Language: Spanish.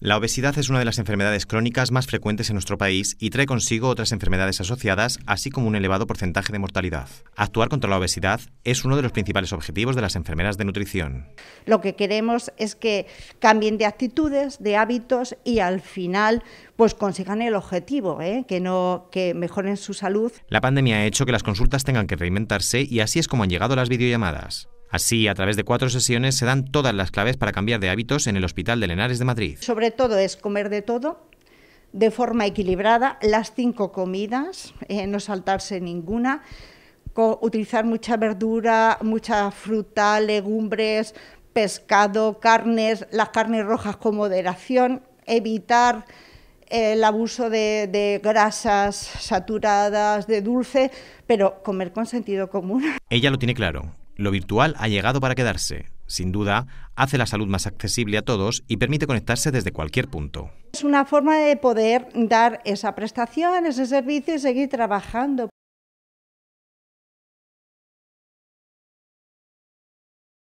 La obesidad es una de las enfermedades crónicas más frecuentes en nuestro país y trae consigo otras enfermedades asociadas, así como un elevado porcentaje de mortalidad. Actuar contra la obesidad es uno de los principales objetivos de las enfermeras de nutrición. Lo que queremos es que cambien de actitudes, de hábitos y al final pues consigan el objetivo, ¿eh? que, no, que mejoren su salud. La pandemia ha hecho que las consultas tengan que reinventarse y así es como han llegado las videollamadas. Así, a través de cuatro sesiones se dan todas las claves para cambiar de hábitos en el Hospital de Lenares de Madrid. Sobre todo es comer de todo, de forma equilibrada, las cinco comidas, eh, no saltarse ninguna, utilizar mucha verdura, mucha fruta, legumbres, pescado, carnes, las carnes rojas con moderación, evitar eh, el abuso de, grasas saturadas, de dulce, pero comer con sentido común. Ella lo tiene claro. Lo virtual ha llegado para quedarse. Sin duda, hace la salud más accesible a todos y permite conectarse desde cualquier punto. Es una forma de poder dar esa prestación, ese servicio y seguir trabajando.